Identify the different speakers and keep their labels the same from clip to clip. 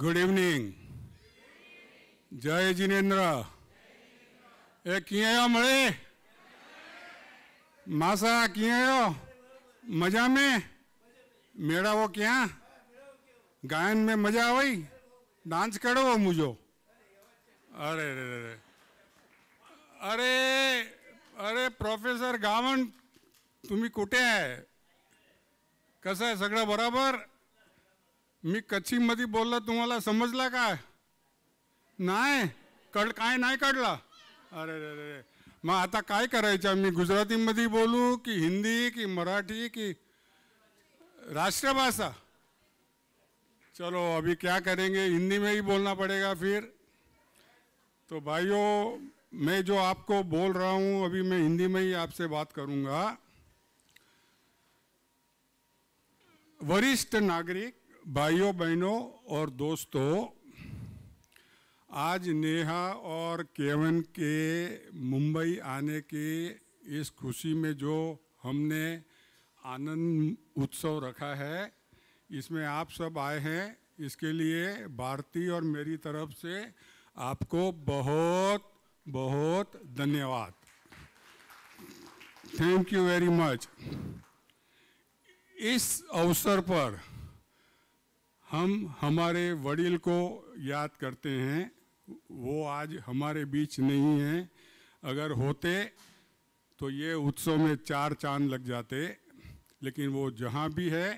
Speaker 1: Good evening जय जिनेन्द्र ए किए मले मासा किए मजा में मेरा वो क्या गायन में मजा आई डांस करो वो मुझो अरे अरे अरे अरे अरे प्रोफेसर गावन तुम्हें कुटे है कसं है सगड़ा बराबर मी कच्छी मधी बोल तुम्हाला समजला काय नाही कळ काय नाही कळला अरे अरे रे मग आता काय करायचं मी गुजरातीमध्ये बोलू की हिंदी की मराठी की राष्ट्रभाषा चलो अभी क्या करेंगे हिंदी में ही बोलना पड़ेगा फिर तो भाइयों मैं जो आपको बोल रहा हूँ अभी मैं हिंदी में ही आपसे बात करूँगा वरिष्ठ नागरिक भाइयों बहनों और दोस्तों आज नेहा और केवन के मुंबई आने के इस खुशी में जो हमने आनंद उत्सव रखा है इसमें आप सब आए हैं इसके लिए भारती और मेरी तरफ से आपको बहुत बहुत धन्यवाद थैंक यू वेरी मच इस अवसर पर हम हमारे वडिल को याद करते हैं वो आज हमारे बीच नहीं हैं अगर होते तो ये उत्सव में चार चांद लग जाते लेकिन वो जहाँ भी है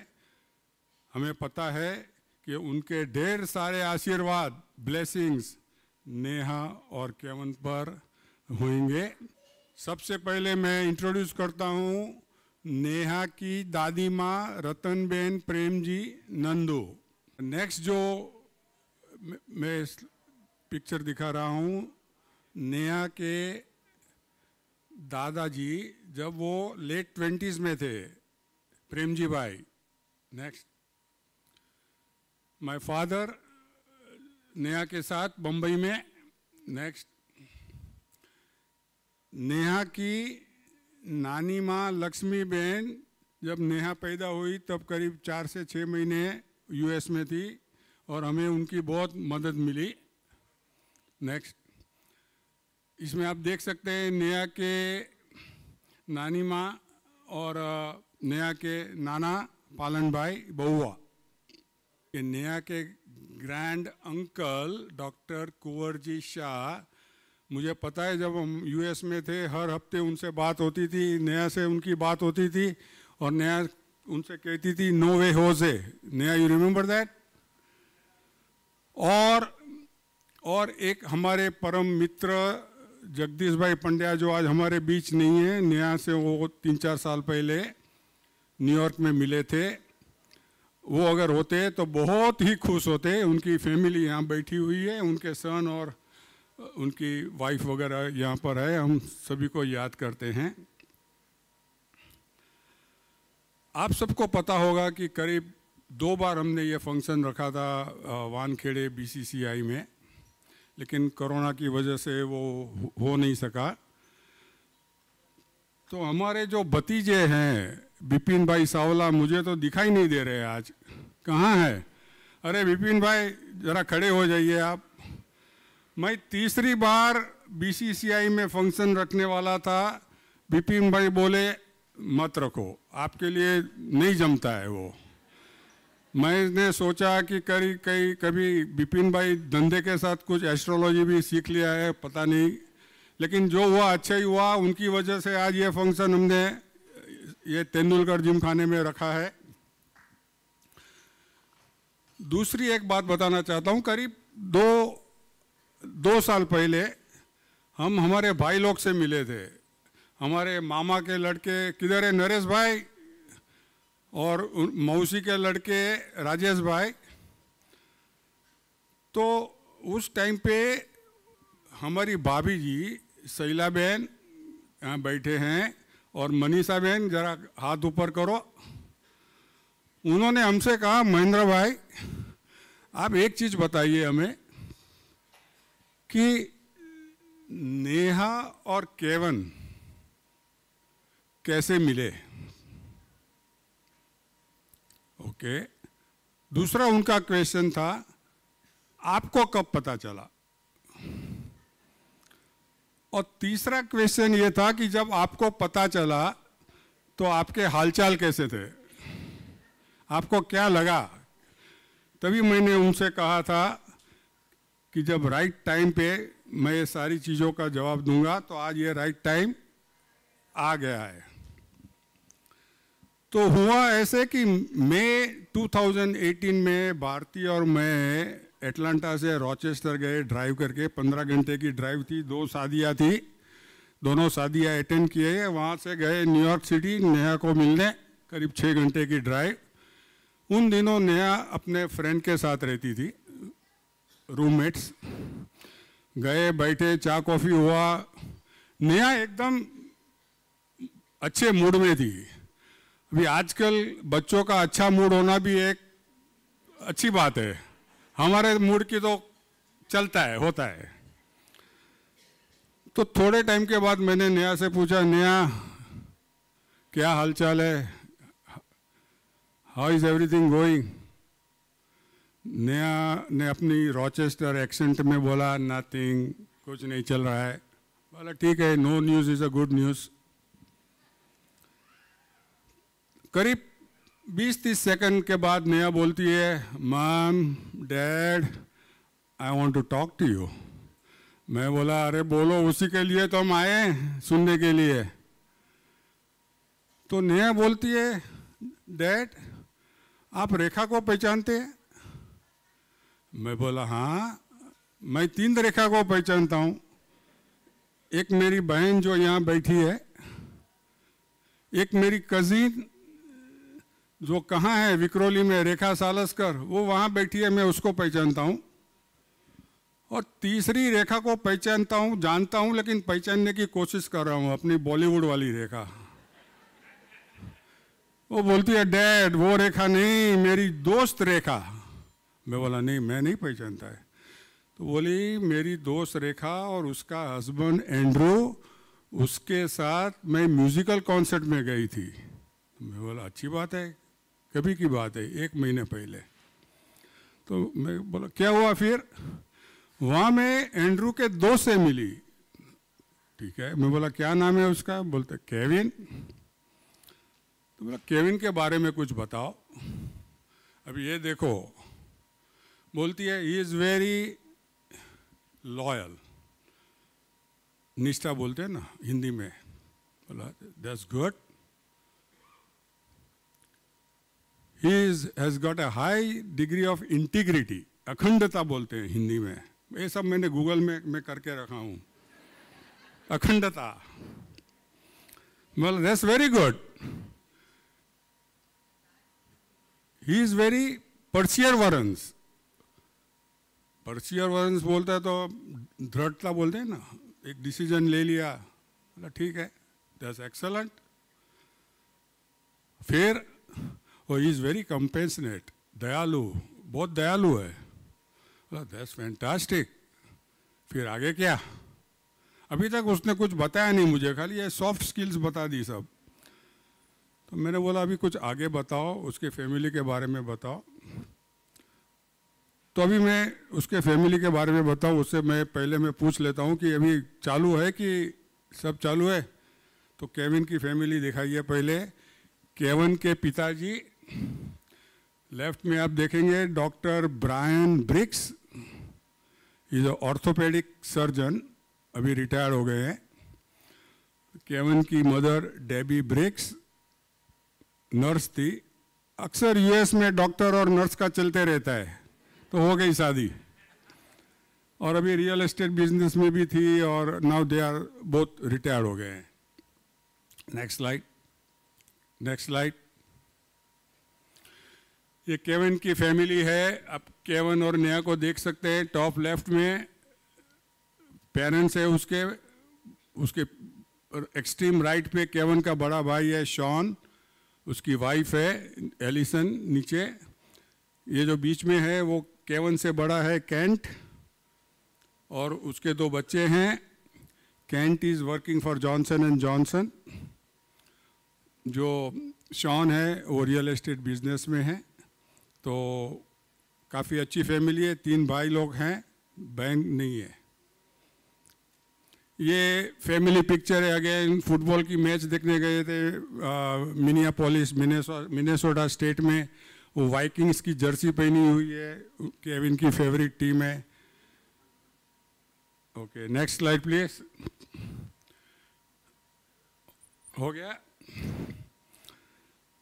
Speaker 1: हमें पता है कि उनके ढेर सारे आशीर्वाद ब्लेसिंग्स नेहा और केवन पर होंगे सबसे पहले मैं इंट्रोड्यूस करता हूँ नेहा की दादी माँ रतन बेन प्रेम जी नंदू नेक्स्ट जो मैं पिक्चर दिखा रहा हूँ नेहा के दादाजी जब वो लेट ट्वेंटीज़ में थे प्रेम जी भाई नेक्स्ट माय फादर नेहा के साथ बम्बई में नेक्स्ट नेहा की नानी माँ लक्ष्मी बहन जब नेहा पैदा हुई तब करीब चार से छः महीने यूएस में थी और हमें उनकी बहुत मदद मिली नेक्स्ट इसमें आप देख सकते हैं नेहा के नानी माँ और नेहा के नाना पालन भाई बहुआ ये नेहा के grand uncle doctor Kunwar ji Shah मुझे पता है जब हम यूएस में थे हर हफ्ते उनसे बात होती थी नेहा से उनकी बात होती थी और नेहा उनसे कहती थी नो वे हो से नया यू रिमेंबर दैट और और एक हमारे परम मित्र जगदीश भाई पंड्या जो आज हमारे बीच नहीं है नया से वो तीन चार साल पहले न्यूयॉर्क में मिले थे वो अगर होते तो बहुत ही खुश होते उनकी फैमिली यहाँ बैठी हुई है उनके सन और उनकी वाइफ वगैरह यहाँ पर है हम सभी को याद करते हैं आप सबको पता होगा कि करीब दो बार हमने ये फंक्शन रखा था वानखेड़े बीसीसीआई में लेकिन कोरोना की वजह से वो हो नहीं सका तो हमारे जो भतीजे हैं बिपिन भाई सावला मुझे तो दिखाई नहीं दे रहे आज कहाँ है अरे बिपिन भाई ज़रा खड़े हो जाइए आप मैं तीसरी बार बीसीसीआई में फंक्शन रखने वाला था बिपिन भाई बोले मत रखो आपके लिए नहीं जमता है वो मैंने सोचा कि करी कई कभी बिपिन भाई धंधे के साथ कुछ एस्ट्रोलॉजी भी सीख लिया है पता नहीं लेकिन जो हुआ अच्छा ही हुआ उनकी वजह से आज ये फंक्शन हमने ये तेंदुलकर जिम खाने में रखा है दूसरी एक बात बताना चाहता हूँ करीब दो दो साल पहले हम हमारे भाई लोग से मिले थे हमारे मामा के लड़के किधर है नरेश भाई और मौसी के लड़के राजेश भाई तो उस टाइम पे हमारी भाभी जी शैला बहन यहाँ बैठे हैं और मनीषा बहन ज़रा हाथ ऊपर करो उन्होंने हमसे कहा महेंद्र भाई आप एक चीज़ बताइए हमें कि नेहा और केवन कैसे मिले ओके दूसरा उनका क्वेश्चन था आपको कब पता चला और तीसरा क्वेश्चन ये था कि जब आपको पता चला तो आपके हालचाल कैसे थे आपको क्या लगा तभी मैंने उनसे कहा था कि जब राइट टाइम पे मैं ये सारी चीज़ों का जवाब दूंगा तो आज ये राइट टाइम आ गया है तो हुआ ऐसे कि मैं 2018 में भारती और मैं एटलांटा से रॉचेस्टर गए ड्राइव करके पंद्रह घंटे की ड्राइव थी दो शादियाँ थी दोनों शादियाँ अटेंड किए वहाँ से गए न्यूयॉर्क सिटी नेहा को मिलने करीब छः घंटे की ड्राइव उन दिनों नेहा अपने फ्रेंड के साथ रहती थी रूममेट्स गए बैठे चाय कॉफ़ी हुआ नेहा एकदम अच्छे मूड में थी अभी आजकल बच्चों का अच्छा मूड होना भी एक अच्छी बात है हमारे मूड की तो चलता है होता है तो थोड़े टाइम के बाद मैंने नेहा से पूछा नेहा क्या हालचाल है how is everything going Neha ने अपनी रॉचेस्टर एक्सेंट में बोला नथिंग कुछ नहीं चल रहा है बोला ठीक है no news is a good news करीब 20-30 सेकंड के बाद नेहा बोलती है ma'am dad I want to talk to you मैं बोला अरे बोलो उसी के लिए तो हम आए सुनने के लिए तो नेहा बोलती है डैड आप रेखा को पहचानते हैं मैं बोला हाँ मैं तीन रेखा को पहचानता हूँ एक मेरी बहन जो यहाँ बैठी है एक मेरी कज़िन जो कहाँ है विक्रोली में रेखा सालसकर वो वहाँ बैठी है मैं उसको पहचानता हूँ और तीसरी रेखा को पहचानता हूँ जानता हूँ लेकिन पहचानने की कोशिश कर रहा हूँ अपनी बॉलीवुड वाली रेखा वो बोलती है डैड वो रेखा नहीं मेरी दोस्त रेखा मैं बोला नहीं मैं नहीं पहचानता है तो बोली मेरी दोस्त रेखा और उसका हस्बैंड एंड्रू उसके साथ मैं म्यूज़िकल कॉन्सर्ट में गई थी तो मैं बोला अच्छी बात है कभी की बात है एक महीने पहले तो मैं बोला क्या हुआ फिर वहाँ मैं एंड्रू के दोस्त से मिली ठीक है मैं बोला क्या नाम है उसका बोलते केविन तो बोला केविन के बारे में कुछ बताओ अब ये देखो बोलती है ही इज़ वेरी लॉयल निष्ठा बोलते हैं ना हिंदी में बोला that's good he is, has got a high degree of integrity अखंडता बोलते हैं हिंदी में ये सब मैंने गूगल में मैं करके रखा हूं अखंडता well that's very good he is very perseverance perseverance बोलते तो दृढ़ता बोलते हैं ना एक डिसीजन ले लिया बोला ठीक है दैट्स एक्सलेंट फिर और इज़ वेरी कंपेंसनेट दयालु बहुत दयालु है दैट्स फैंटास्टिक फिर आगे क्या अभी तक उसने कुछ बताया नहीं मुझे खाली ये सॉफ्ट स्किल्स बता दी सब तो मैंने बोला अभी कुछ आगे बताओ उसके फैमिली के बारे में बताओ तो अभी मैं उसके फैमिली के बारे में बताऊँ उससे मैं पहले मैं पूछ लेता हूँ कि अभी चालू है कि सब चालू है तो केविन की फैमिली दिखाइए पहले केवन के पिताजी लेफ्ट में आप देखेंगे doctor Brian Bricks is a orthopedic surgeon अभी रिटायर हो गए हैं केवन की मदर डेबी ब्रिक्स नर्स थी अक्सर यूएस में डॉक्टर और नर्स का चलते रहता है तो हो गई शादी और अभी रियल एस्टेट बिजनेस में भी थी और now they are both retire हो गए हैं नेक्स्ट लाइट नेक्स्ट लाइट ये केवन की फैमिली है आप केवन और नेहा को देख सकते हैं टॉप लेफ्ट में पेरेंट्स है उसके उसके एक्सट्रीम राइट पे केवन का बड़ा भाई है शॉन उसकी वाइफ है एलिसन नीचे ये जो बीच में है वो केवन से बड़ा है कैंट और उसके दो बच्चे हैं Kent is working for Johnson and Johnson जो शॉन है वो रियल एस्टेट बिजनेस में है तो काफ़ी अच्छी फैमिली है तीन भाई लोग हैं बहन नहीं है ये फैमिली पिक्चर है अगेन फुटबॉल की मैच देखने गए थे मिनिया पोलिस मिनेसोडा स्टेट में वो वाइकिंग्स की जर्सी पहनी हुई है केविन की फेवरेट टीम है ओके नेक्स्ट स्लाइड प्लीज हो गया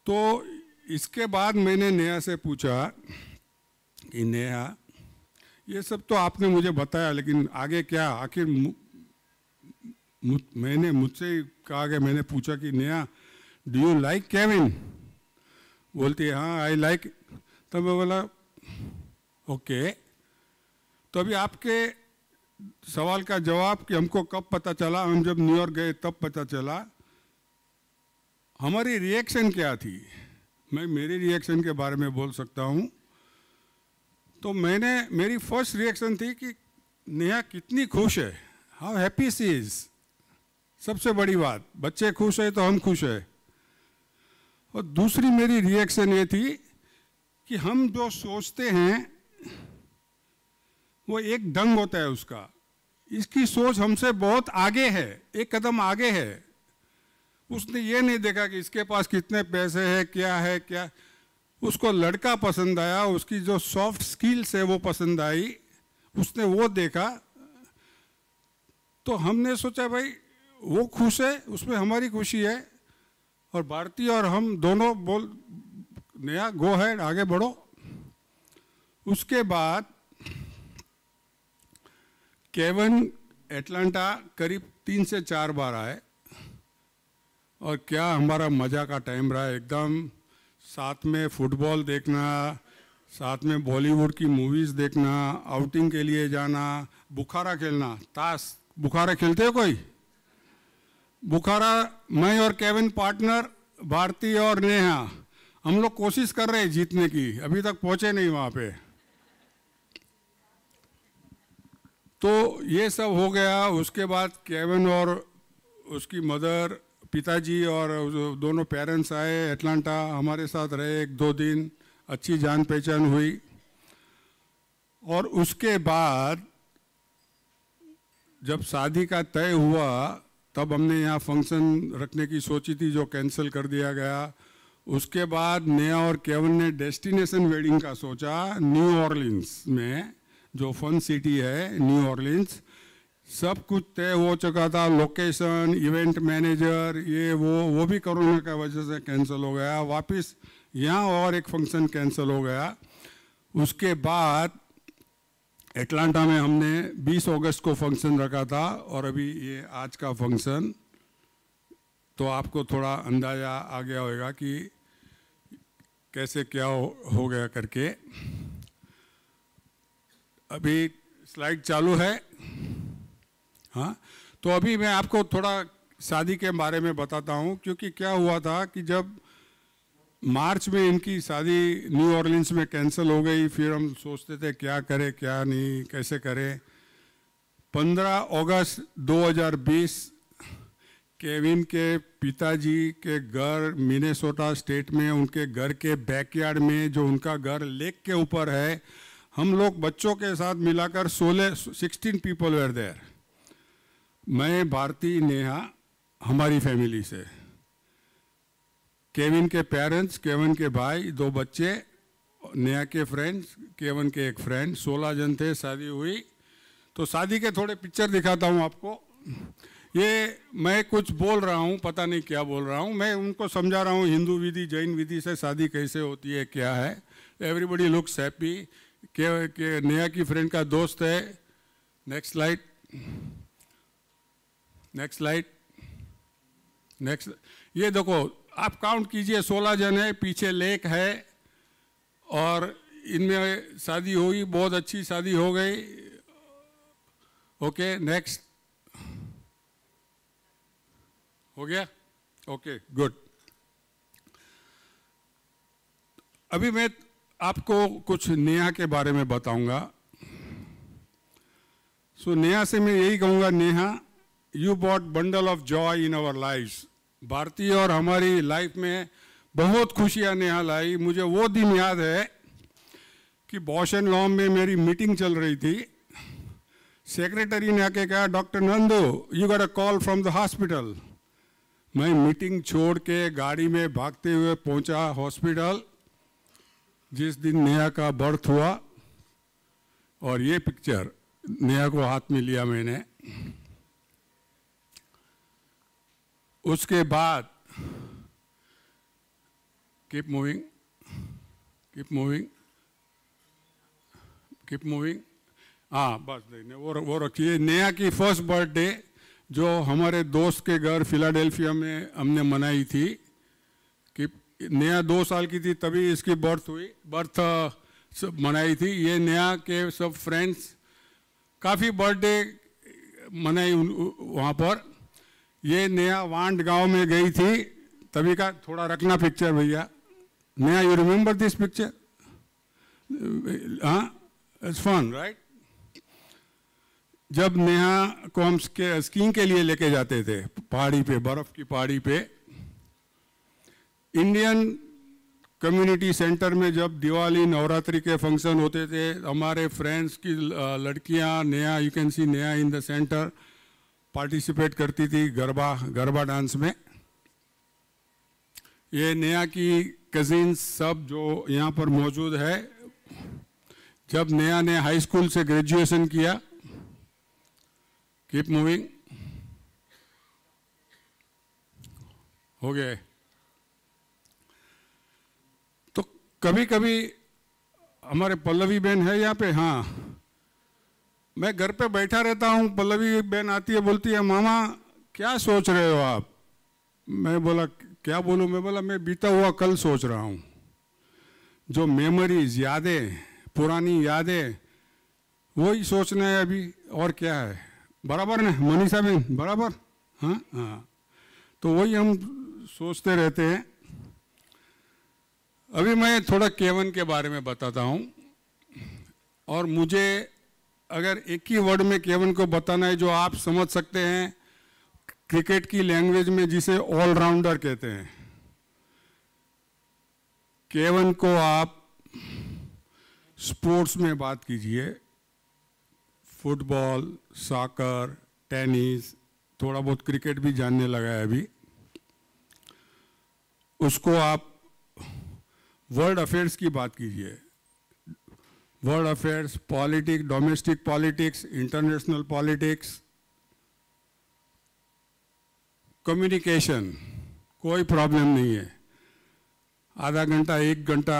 Speaker 1: तो इसके बाद मैंने नेहा से पूछा कि नेहा ये सब तो आपने मुझे बताया लेकिन आगे क्या आखिर मैंने मुझसे कहा कि मैंने पूछा कि Neha do you like Kevin बोलती है हाँ आई लाइक तब मैं बोला ओके तो अभी आपके सवाल का जवाब कि हमको कब पता चला हम जब न्यूयॉर्क गए तब पता चला हमारी रिएक्शन क्या थी मैं मेरे रिएक्शन के बारे में बोल सकता हूँ तो मैंने मेरी फर्स्ट रिएक्शन थी कि नेहा कितनी खुश है हाउ हैप्पी सी इज सबसे बड़ी बात बच्चे खुश है तो हम खुश है और दूसरी मेरी रिएक्शन ये थी कि हम जो सोचते हैं वो एक दंग होता है उसका इसकी सोच हमसे बहुत आगे है एक कदम आगे है उसने ये नहीं देखा कि इसके पास कितने पैसे हैं क्या है क्या उसको लड़का पसंद आया उसकी जो सॉफ्ट स्किल्स है वो पसंद आई उसने वो देखा तो हमने सोचा भाई वो खुश है उसमें हमारी खुशी है और भारतीय और हम दोनों बोल नया गो है आगे बढ़ो उसके बाद केवन एटलांटा करीब तीन से चार बार आए और क्या हमारा मज़ा का टाइम रहा एकदम साथ में फुटबॉल देखना साथ में बॉलीवुड की मूवीज़ देखना आउटिंग के लिए जाना बुखारा खेलना ताश बुखारा खेलते हो कोई बुखारा मैं और केविन पार्टनर भारती और नेहा हम लोग कोशिश कर रहे हैं जीतने की अभी तक पहुंचे नहीं वहाँ पे तो ये सब हो गया उसके बाद केविन और उसकी मदर पिताजी और दोनों पेरेंट्स आए एटलांटा हमारे साथ रहे एक दो दिन अच्छी जान पहचान हुई और उसके बाद जब शादी का तय हुआ तब हमने यहाँ फंक्शन रखने की सोची थी जो कैंसिल कर दिया गया उसके बाद नेहा और केवन ने डेस्टिनेशन वेडिंग का सोचा न्यू ऑर्लिन्स में जो फन सिटी है न्यू ऑर्लिन्स सब कुछ तय हो चुका था लोकेशन इवेंट मैनेजर ये वो वो भी कोरोना का वजह से कैंसिल हो गया वापस यहाँ और एक फंक्शन कैंसिल हो गया उसके बाद एटलांटा में हमने 20 अगस्त को फंक्शन रखा था और अभी ये आज का फंक्शन तो आपको थोड़ा अंदाज़ा आ गया होगा कि कैसे क्या हो, हो गया करके अभी स्लाइड चालू है हाँ तो अभी मैं आपको थोड़ा शादी के बारे में बताता हूँ क्योंकि क्या हुआ था कि जब मार्च में इनकी शादी न्यू ऑर्लिन्स में कैंसिल हो गई फिर हम सोचते थे क्या करें क्या नहीं कैसे करें 15 अगस्त 2020 केविन के पिताजी के घर मिनेसोटा स्टेट में उनके घर के बैकयार्ड में जो उनका घर लेक के ऊपर है हम लोग बच्चों के साथ मिलाकर सोलह सिक्सटीन पीपल वेर देयर मैं भारती नेहा हमारी फैमिली से केविन के पेरेंट्स केवन के भाई दो बच्चे नेहा के फ्रेंड्स केवन के एक फ्रेंड सोलह जन थे शादी हुई तो शादी के थोड़े पिक्चर दिखाता हूँ आपको ये मैं कुछ बोल रहा हूँ पता नहीं क्या बोल रहा हूँ मैं उनको समझा रहा हूँ हिंदू विधि जैन विधि से शादी कैसे होती है क्या है एवरीबडी लुक्स हैप्पी के, के नेहा की फ्रेंड का दोस्त है next slide next slide next ये देखो आप काउंट कीजिए सोलह जन है पीछे लेक है और इनमें शादी हुई बहुत अच्छी शादी हो गई ओके नेक्स्ट हो गया ओके गुड अभी मैं आपको कुछ नेहा के बारे में बताऊंगा सो so, नेहा से मैं यही कहूंगा Neha you bought bundle of joy in our life भारतीय और हमारी लाइफ में बहुत खुशियाँ नेहा लाई मुझे वो दिन याद है कि बॉशन लॉम में मेरी मीटिंग चल रही थी सेक्रेटरी ने आके कहा doctor Nando you got a call from the hospital मैं मीटिंग छोड़ के गाड़ी में भागते हुए पहुंचा हॉस्पिटल जिस दिन नेहा का बर्थ हुआ और ये पिक्चर नेहा को हाथ में लिया मैंने उसके बाद keep moving keep moving keep moving हाँ बस नहीं वो वो रखिए नेहा की फर्स्ट बर्थडे जो हमारे दोस्त के घर फिलाडेल्फिया में हमने मनाई थी कि नया दो साल की थी तभी इसकी बर्थ हुई बर्थ सब मनाई थी ये नया के सब फ्रेंड्स काफ़ी बर्थडे मनाई वहाँ पर ये नया वांड गांव में गई थी तभी का थोड़ा रखना पिक्चर भैया नया यू रिमेम्बर दिस पिक्चर हाँ इट्स फन राइट जब नेहा को हम स्कीइंग के लिए लेके जाते थे पहाड़ी पे बर्फ की पहाड़ी पे इंडियन कम्युनिटी सेंटर में जब दिवाली नवरात्रि के फंक्शन होते थे हमारे फ्रेंड्स की लड़कियां नया यू कैन सी नया इन द सेंटर पार्टिसिपेट करती थी गरबा गरबा डांस में ये नया की कज़िन सब जो यहाँ पर मौजूद है जब नया ने हाई स्कूल से ग्रेजुएशन किया कीप मूविंग हो गए तो कभी कभी हमारे पल्लवी बहन है यहाँ पे हाँ मैं घर पे बैठा रहता हूँ पल्लवी बहन आती है बोलती है मामा क्या सोच रहे हो आप मैं बोला क्या बोलूँ मैं बोला मैं बीता हुआ कल सोच रहा हूँ जो मेमोरीज यादें पुरानी यादें वही सोचना है अभी और क्या है बराबर ना मनीषा बहन बराबर हाँ हाँ तो वही हम सोचते रहते हैं अभी मैं थोड़ा केवन के बारे में बताता हूँ और मुझे अगर एक ही वर्ड में केवन को बताना है जो आप समझ सकते हैं क्रिकेट की लैंग्वेज में जिसे ऑलराउंडर कहते हैं केवन को आप स्पोर्ट्स में बात कीजिए फुटबॉल साकर टेनिस थोड़ा बहुत क्रिकेट भी जानने लगा है अभी उसको आप वर्ल्ड अफेयर्स की बात कीजिए world affairs, politics, domestic politics, international politics, communication कोई प्रॉब्लम नहीं है आधा घंटा एक घंटा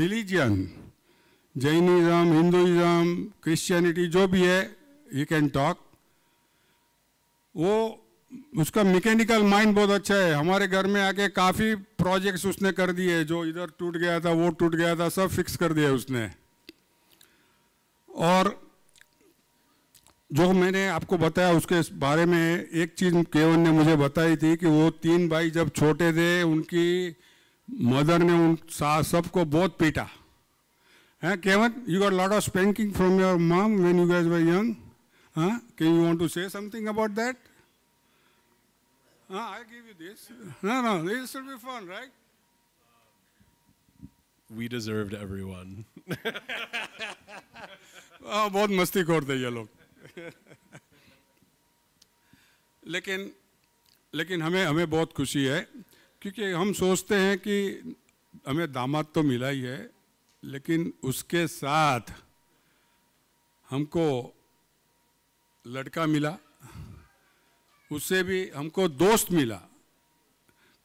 Speaker 1: रिलीजन जैनिज़म हिंदुज़म क्रिश्चियनिटी जो भी है यू कैन टॉक वो उसका मैकेनिकल माइंड बहुत अच्छा है हमारे घर में आके काफ़ी प्रोजेक्ट्स उसने कर दिए जो इधर टूट गया था वो टूट गया था सब फिक्स कर दिया उसने और जो मैंने आपको बताया उसके बारे में एक चीज़ केवन ने मुझे बताई थी कि वो तीन भाई जब छोटे थे उनकी मदर ने उन सबको बहुत पीटा है Kevin you got lot of spanking from your mom when you guys were young हाँ can you want to say something about that Uh, I'll give you this. No, no, this will be fun, right? We deserved everyone. हाँ बहुत मस्ती करते ये लोग लेकिन लेकिन हमें हमें बहुत खुशी है क्योंकि हम सोचते हैं कि हमें दामाद तो मिला ही है लेकिन उसके साथ हमको लड़का मिला उससे भी हमको दोस्त मिला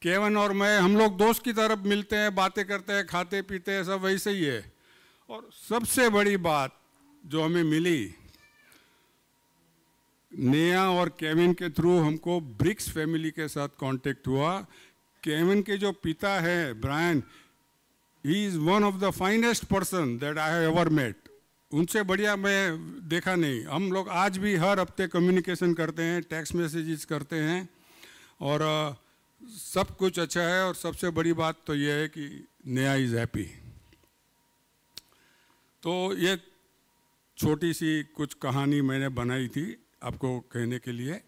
Speaker 1: केवन और मैं हम लोग दोस्त की तरफ मिलते हैं बातें करते हैं खाते पीते हैं सब वैसे ही है और सबसे बड़ी बात जो हमें मिली नेहा और केविन के थ्रू हमको ब्रिक्स फैमिली के साथ कांटेक्ट हुआ केविन के जो पिता है Brian he is one of the finest person that I have ever met उनसे बढ़िया मैं देखा नहीं हम लोग आज भी हर हफ्ते कम्युनिकेशन करते हैं टैक्स मैसेजेस करते हैं और सब कुछ अच्छा है और सबसे बड़ी बात तो यह है कि नया इज़ हैप्पी तो ये छोटी सी कुछ कहानी मैंने बनाई थी आपको कहने के लिए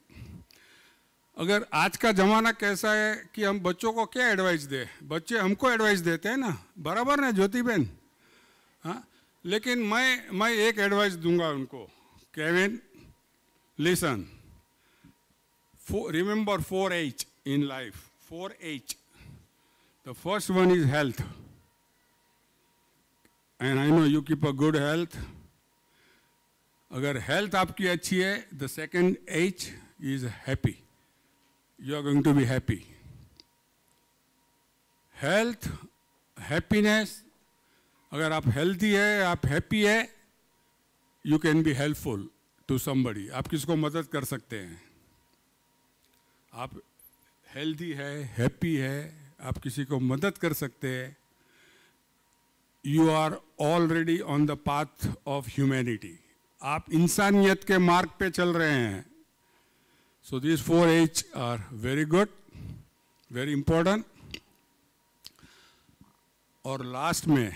Speaker 1: अगर आज का ज़माना कैसा है कि हम बच्चों को क्या एडवाइस दें बच्चे हमको एडवाइस देते हैं ना बराबर ना ज्योति बहन हाँ लेकिन मैं मैं एक एडवाइस दूंगा उनको Kevin listen remember four H in life four H the first one is health and I know you keep a good health अगर हेल्थ आपकी अच्छी है the second H is happy you are going to be happy health happiness अगर आप healthy है आप happy है you can be helpful to somebody आप किसको मदद कर सकते हैं आप हेल्दी है हैप्पी है आप किसी को मदद कर सकते हैं you are already on the path of humanity आप इंसानियत के मार्ग पे चल रहे हैं so this four H's are very good very important और लास्ट में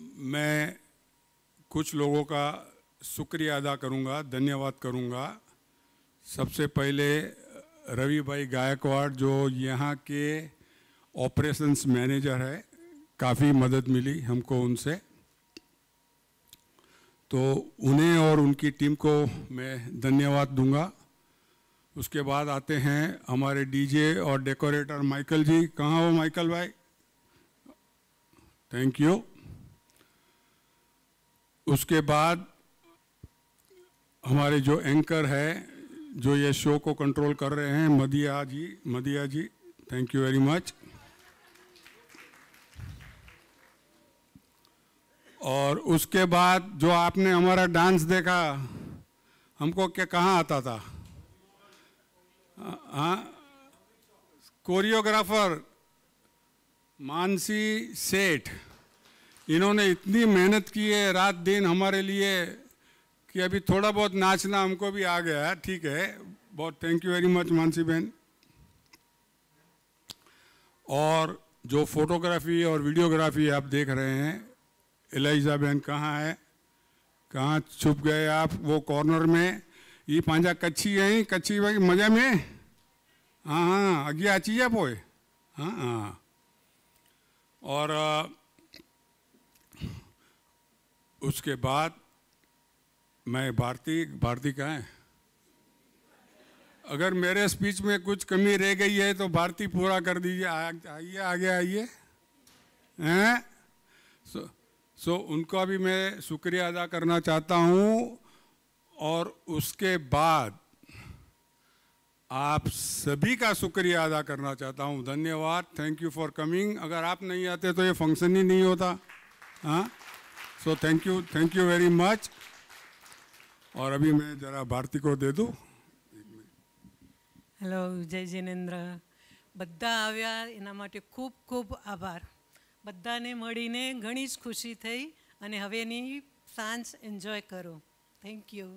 Speaker 1: मैं कुछ लोगों का शुक्रिया अदा करूंगा धन्यवाद करूंगा सबसे पहले रवि भाई गायकवाड़ जो यहाँ के ऑपरेशंस मैनेजर है काफ़ी मदद मिली हमको उनसे तो उन्हें और उनकी टीम को मैं धन्यवाद दूंगा उसके बाद आते हैं हमारे डीजे और डेकोरेटर माइकल जी कहाँ हो माइकल भाई थैंक यू उसके बाद हमारे जो एंकर है जो ये शो को कंट्रोल कर रहे हैं Madiya ji Madiya ji thank you very much और उसके बाद जो आपने हमारा डांस देखा हमको क्या कहाँ आता था हाँ कोरियोग्राफर मानसी सेठ इन्होंने इतनी मेहनत की है रात दिन हमारे लिए कि अभी थोड़ा बहुत नाचना हमको भी आ गया ठीक है बहुत thank you very much Mansi बहन और जो फोटोग्राफी और वीडियोग्राफी आप देख रहे हैं एलाइजा बहन कहाँ है कहाँ छुप गए आप वो कॉर्नर में ये पांजा कच्ची है कच्ची भाई मजा में हाँ हाँ अगे आची आप हाँ हाँ और उसके बाद मैं भारती भारती कहाँ है अगर मेरे स्पीच में कुछ कमी रह गई है तो भारती पूरा कर दीजिए आइए आगे आइए हैं सो सो उनका भी मैं शुक्रिया अदा करना चाहता हूँ और उसके बाद आप सभी का शुक्रिया अदा करना चाहता हूँ धन्यवाद थैंक यू फॉर कमिंग अगर आप नहीं आते तो ये फंक्शन ही नहीं होता हाँ so thank you thank you very much और अभी मैं जरा भारती को दे दूँ હેલો જય જિનેન્દ્ર બધા આવ્યા એના માટે ખૂબ ખૂબ આભાર બધાને મળીને ઘણી જ ખુશી થઈ અને હવેની સાંજ એન્જોય કરો થેન્ક યુ